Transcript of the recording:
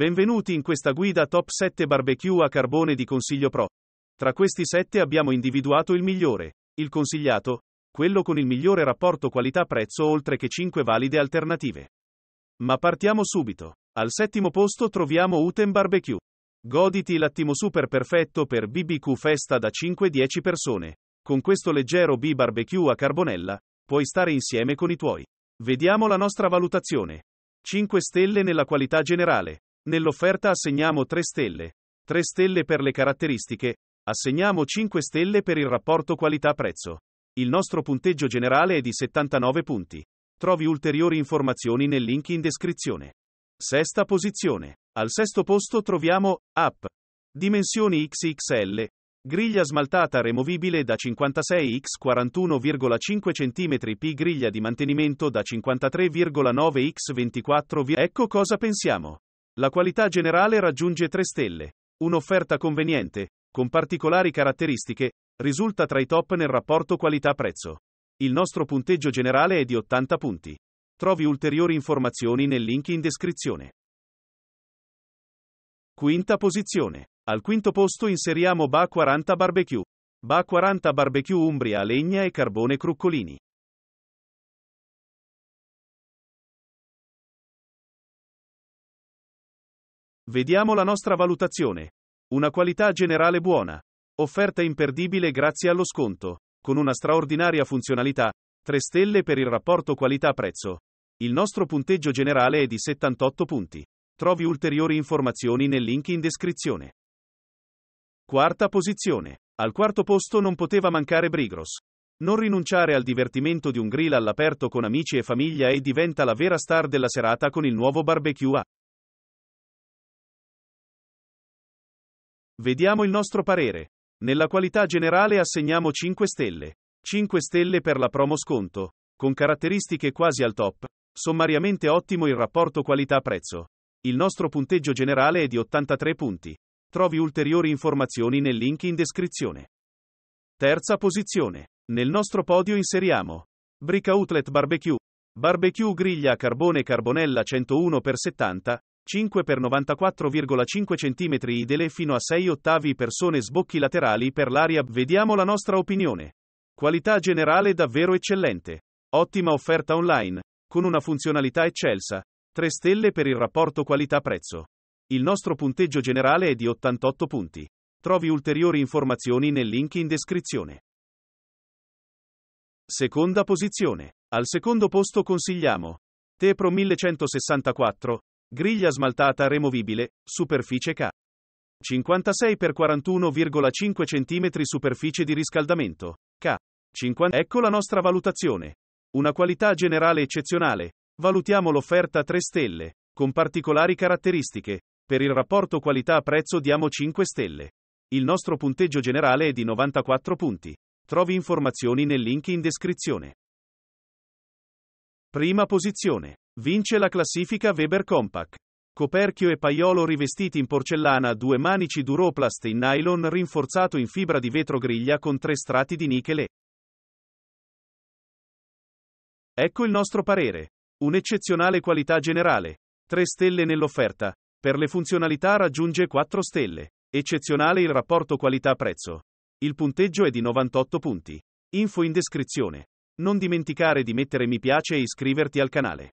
Benvenuti in questa guida top 7 barbecue a carbone di Consiglio Pro. Tra questi 7 abbiamo individuato il migliore, il consigliato, quello con il migliore rapporto qualità-prezzo oltre che 5 valide alternative. Ma partiamo subito. Al settimo posto troviamo Uten Barbecue. Goditi l'attimo super perfetto per BBQ festa da 5-10 persone. Con questo leggero B-barbecue a carbonella, puoi stare insieme con i tuoi. Vediamo la nostra valutazione. 5 stelle nella qualità generale, Nell'offerta assegniamo 3 stelle. 3 stelle per le caratteristiche, assegniamo 5 stelle per il rapporto qualità-prezzo. Il nostro punteggio generale è di 79 punti. Trovi ulteriori informazioni nel link in descrizione. Sesta posizione. Al sesto posto troviamo App. Dimensioni XXL. Griglia smaltata removibile da 56x 41,5 cm p griglia di mantenimento da 53,9 x 24 v. Ecco cosa pensiamo. La qualità generale raggiunge 3 stelle. Un'offerta conveniente, con particolari caratteristiche, risulta tra i top nel rapporto qualità-prezzo. Il nostro punteggio generale è di 80 punti. Trovi ulteriori informazioni nel link in descrizione. Quinta posizione. Al quinto posto inseriamo Ba 40 Barbecue. Ba 40 Barbecue Umbria a legna e carbone Cruccolini. Vediamo la nostra valutazione. Una qualità generale buona. Offerta imperdibile grazie allo sconto. Con una straordinaria funzionalità. 3 stelle per il rapporto qualità-prezzo. Il nostro punteggio generale è di 78 punti. Trovi ulteriori informazioni nel link in descrizione. Quarta posizione. Al quarto posto non poteva mancare Brigros. Non rinunciare al divertimento di un grill all'aperto con amici e famiglia e diventa la vera star della serata con il nuovo barbecue a Vediamo il nostro parere. Nella qualità generale assegniamo 5 stelle. 5 stelle per la promo sconto, con caratteristiche quasi al top, sommariamente ottimo il rapporto qualità-prezzo. Il nostro punteggio generale è di 83 punti. Trovi ulteriori informazioni nel link in descrizione. Terza posizione. Nel nostro podio inseriamo Brick Outlet Barbecue, Barbecue griglia a carbone carbonella 101x70, 5 x 94,5 cm idele fino a 6 ottavi persone sbocchi laterali per l'aria. Vediamo la nostra opinione. Qualità generale davvero eccellente. Ottima offerta online, con una funzionalità eccelsa. 3 stelle per il rapporto qualità-prezzo. Il nostro punteggio generale è di 88 punti. Trovi ulteriori informazioni nel link in descrizione. Seconda posizione. Al secondo posto consigliamo Tepro 1164, Griglia smaltata removibile, superficie K. 56 x 41,5 cm superficie di riscaldamento. K. 50. Ecco la nostra valutazione. Una qualità generale eccezionale. Valutiamo l'offerta 3 stelle, con particolari caratteristiche. Per il rapporto qualità-prezzo diamo 5 stelle. Il nostro punteggio generale è di 94 punti. Trovi informazioni nel link in descrizione. Prima posizione. Vince la classifica Weber Compact. Coperchio e paiolo rivestiti in porcellana, due manici duroplast in nylon rinforzato in fibra di vetro griglia con tre strati di nichele. Ecco il nostro parere. Un'eccezionale qualità generale. 3 stelle nell'offerta. Per le funzionalità raggiunge 4 stelle. Eccezionale il rapporto qualità-prezzo. Il punteggio è di 98 punti. Info in descrizione. Non dimenticare di mettere mi piace e iscriverti al canale.